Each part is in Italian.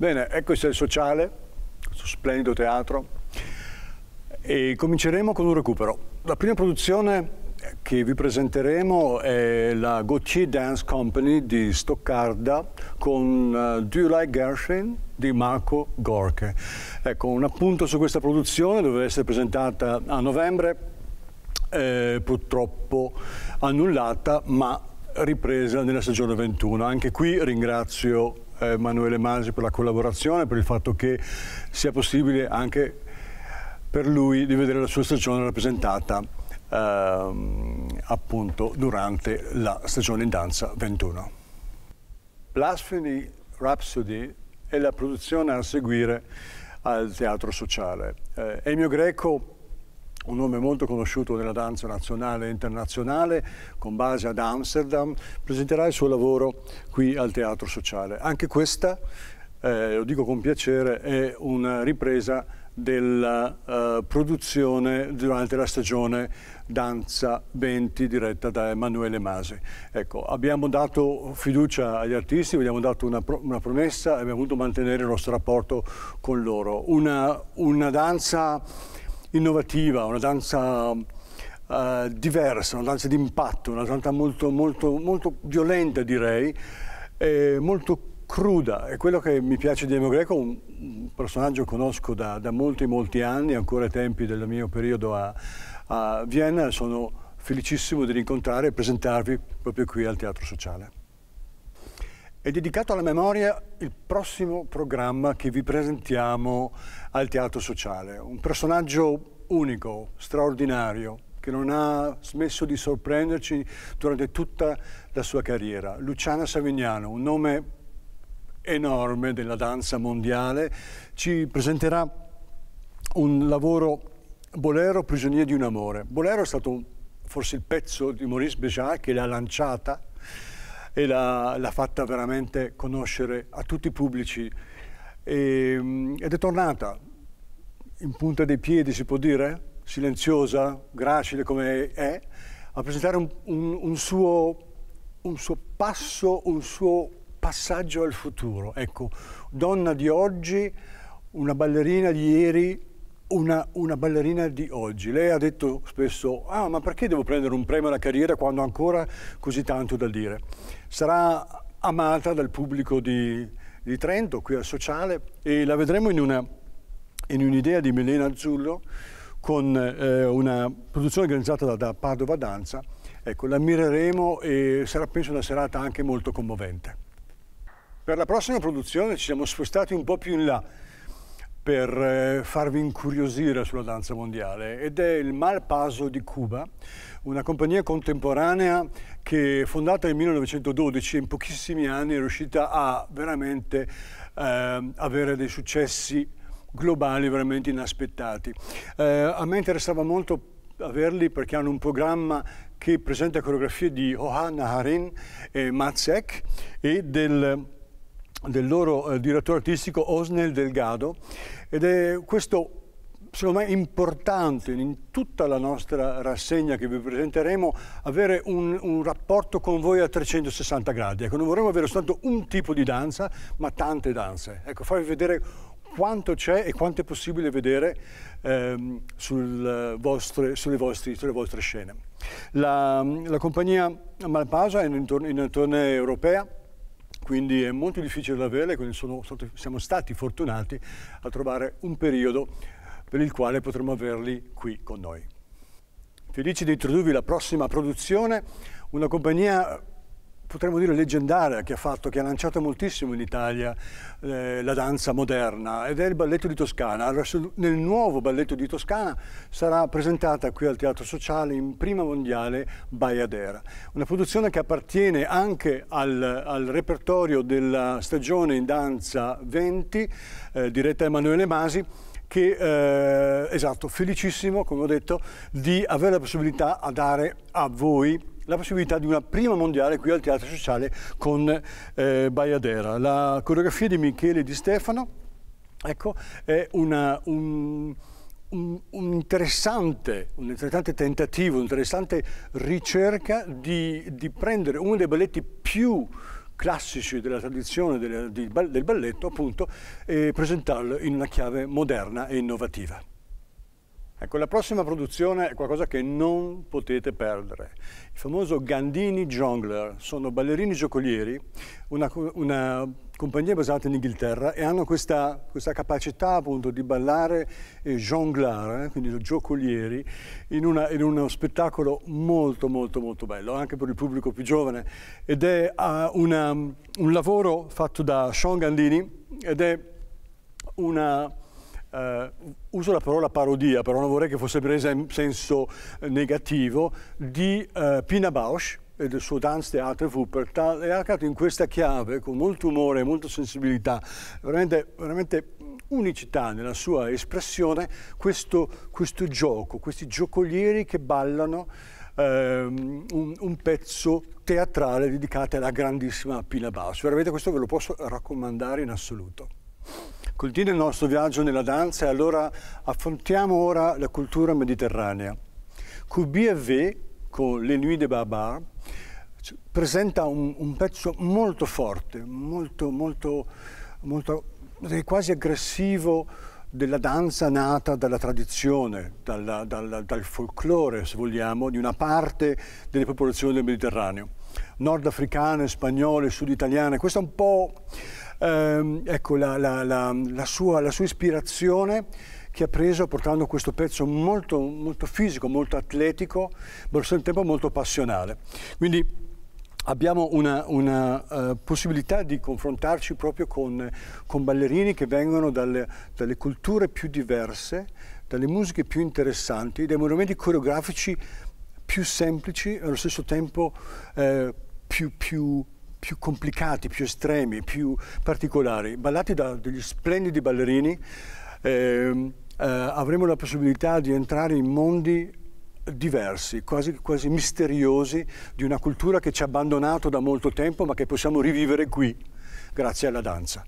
Bene, eccoci al sociale, questo splendido teatro, e cominceremo con un recupero. La prima produzione che vi presenteremo è la Gautier Dance Company di Stoccarda con eh, Do You Like Gershwin di Marco Gorke. Ecco, un appunto su questa produzione doveva essere presentata a novembre, eh, purtroppo annullata, ma ripresa nella stagione 21. Anche qui ringrazio eh, Emanuele Manzi per la collaborazione, per il fatto che sia possibile anche per lui di vedere la sua stagione rappresentata ehm, appunto durante la stagione in danza 21. Blasphemy Rhapsody è la produzione a seguire al teatro sociale. Eh, Emio Greco un nome molto conosciuto nella danza nazionale e internazionale, con base ad Amsterdam, presenterà il suo lavoro qui al Teatro Sociale. Anche questa, eh, lo dico con piacere, è una ripresa della eh, produzione durante la stagione Danza 20 diretta da Emanuele Masi. Ecco, abbiamo dato fiducia agli artisti, abbiamo dato una, pro una promessa e abbiamo voluto mantenere il nostro rapporto con loro. Una, una danza innovativa, una danza uh, diversa, una danza di impatto, una danza molto, molto, molto violenta direi, e molto cruda. È quello che mi piace di Emo Greco, un personaggio che conosco da, da, molti, molti anni, ancora ai tempi del mio periodo a, a Vienna, sono felicissimo di rincontrare e presentarvi proprio qui al Teatro Sociale. È dedicato alla memoria il prossimo programma che vi presentiamo al Teatro Sociale. Un personaggio unico, straordinario, che non ha smesso di sorprenderci durante tutta la sua carriera. Luciana Savignano, un nome enorme della danza mondiale, ci presenterà un lavoro Bolero, prigionieri di un amore. Bolero è stato forse il pezzo di Maurice Béjart che l'ha lanciata e l'ha fatta veramente conoscere a tutti i pubblici e, ehm, ed è tornata in punta dei piedi, si può dire, silenziosa, gracile come è, a presentare un, un, un, suo, un suo passo, un suo passaggio al futuro. Ecco, donna di oggi, una ballerina di ieri, una, una, ballerina di oggi, lei ha detto spesso, ah ma perché devo prendere un premio alla carriera quando ho ancora così tanto da dire? Sarà amata dal pubblico di, di Trento, qui al Sociale, e la vedremo in, un'idea di Milena Azzullo con eh, una produzione organizzata da, da Padova Danza. Ecco, l'ammireremo e sarà penso una serata anche molto commovente. Per la prossima produzione ci siamo spostati un po' più in là, per eh, farvi incuriosire sulla danza mondiale ed è il Malpaso di Cuba, una compagnia contemporanea che fondata nel 1912 in pochissimi anni è riuscita a veramente eh, avere dei successi globali veramente inaspettati. Eh, a me interessava molto averli perché hanno un programma che presenta coreografie di Ohan Harin e Matzek e del del loro eh, direttore artistico Osnel Delgado ed è questo secondo me importante in tutta la nostra rassegna che vi presenteremo avere un, un, rapporto con voi a 360 gradi. Ecco, non vorremmo avere soltanto un tipo di danza, ma tante danze. Ecco, farvi vedere quanto c'è e quanto è possibile vedere ehm, sul eh, vostre, sulle, vostre, sulle, vostre, scene. La, la compagnia Malpasa è in, in, tournée europea quindi è molto difficile da avere, quindi sono, siamo stati fortunati a trovare un periodo per il quale potremo averli qui con noi. Felice di introdurvi la prossima produzione, una compagnia potremmo dire leggendaria che ha fatto, che ha lanciato moltissimo in Italia eh, la danza moderna ed è il balletto di Toscana. Allora, nel nuovo balletto di Toscana sarà presentata qui al Teatro Sociale in prima mondiale Baiadera, una produzione che appartiene anche al, al repertorio della stagione in danza 20 eh, diretta da Emanuele Masi che eh, esatto, felicissimo, come ho detto, di avere la possibilità a dare a voi la possibilità di una prima mondiale qui al Teatro Sociale con eh, Baiadera. La coreografia di Michele Di Stefano ecco, è una, un, un, un, interessante, un, interessante, tentativo, un'interessante ricerca di, di prendere uno dei balletti più classici della tradizione del, del balletto appunto e presentarlo in una chiave moderna e innovativa. Ecco, la prossima produzione è qualcosa che non potete perdere. Il famoso Gandini Jongler sono ballerini giocolieri, una, una compagnia basata in Inghilterra e hanno questa, questa capacità appunto di ballare e jonglare, eh, quindi giocolieri, in, una, in, uno spettacolo molto molto molto bello, anche per il pubblico più giovane. Ed è uh, una, un lavoro fatto da Sean Gandini ed è una eh, uso la parola parodia, però non vorrei che fosse presa in senso eh, negativo, di eh, Pina Bausch e del suo Dance Theater Wuppertal e ha creato in questa chiave, con molto umore e molta sensibilità, veramente, veramente unicità nella sua espressione, questo, questo gioco, questi giocolieri che ballano Um, un, pezzo teatrale dedicato alla grandissima Pina Bausch. Veramente questo ve lo posso raccomandare in assoluto. Continua il nostro viaggio nella danza e allora affrontiamo ora la cultura mediterranea. QBFV, con Les Nuits de Babar, presenta un, un, pezzo molto forte, molto, molto, molto quasi aggressivo della danza nata dalla tradizione, dalla, dalla, dal folklore, se vogliamo, di una parte delle popolazioni del Mediterraneo nordafricane, spagnole, suditaliane, questa è un po' ehm, ecco, la, la, la, sua, la, sua, ispirazione che ha preso portando questo pezzo molto, molto fisico, molto atletico, ma allo stesso tempo molto passionale. Quindi abbiamo una, una uh, possibilità di confrontarci proprio con, con ballerini che vengono dalle, dalle, culture più diverse, dalle musiche più interessanti, dai movimenti coreografici più semplici e allo stesso tempo eh, più, più, più, complicati, più estremi, più particolari, ballati da degli splendidi ballerini. Eh, eh, avremo la possibilità di entrare in mondi diversi, quasi, quasi, misteriosi, di una cultura che ci ha abbandonato da molto tempo ma che possiamo rivivere qui grazie alla danza.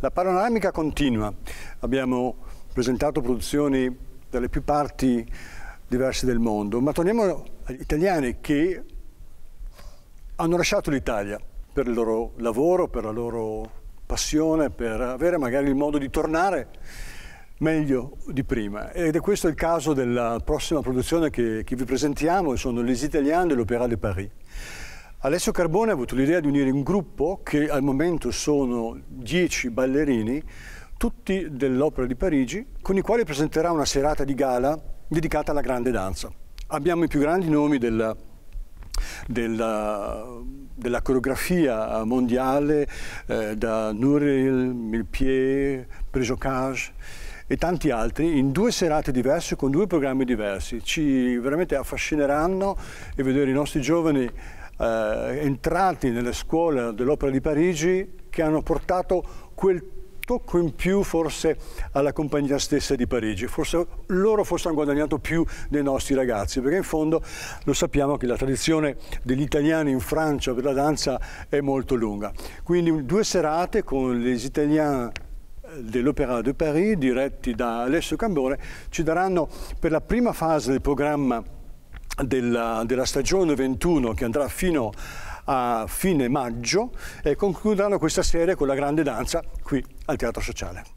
La panoramica continua, abbiamo presentato produzioni dalle più parti diversi del mondo, ma torniamo agli italiani che hanno lasciato l'Italia per il loro lavoro, per la loro passione, per avere magari il modo di tornare meglio di prima. Ed è questo il caso della prossima produzione che, che vi presentiamo, sono Les Italiens de l'Opéra de Paris. Alessio Carbone ha avuto l'idea di unire un gruppo che al momento sono dieci ballerini, tutti dell'Opera di Parigi, con i quali presenterà una serata di gala dedicata alla grande danza. Abbiamo i più grandi nomi del, della, della, coreografia mondiale, eh, da Nouril, Milpied, Presocage e tanti altri, in due serate diverse, con due programmi diversi. Ci veramente affascineranno e vedere i nostri giovani eh, entrati nelle scuole dell'Opera di Parigi che hanno portato quel tocco in più forse alla compagnia stessa di Parigi, forse loro forse hanno guadagnato più dei nostri ragazzi, perché in fondo lo sappiamo che la tradizione degli italiani in Francia per la danza è molto lunga. Quindi due serate con les Italiens eh, dell'Opéra de Paris, diretti da Alessio Cambore, ci daranno per la prima fase del programma della, della stagione 21 che andrà fino a a fine maggio e concluderanno questa serie con la grande danza qui al Teatro Sociale.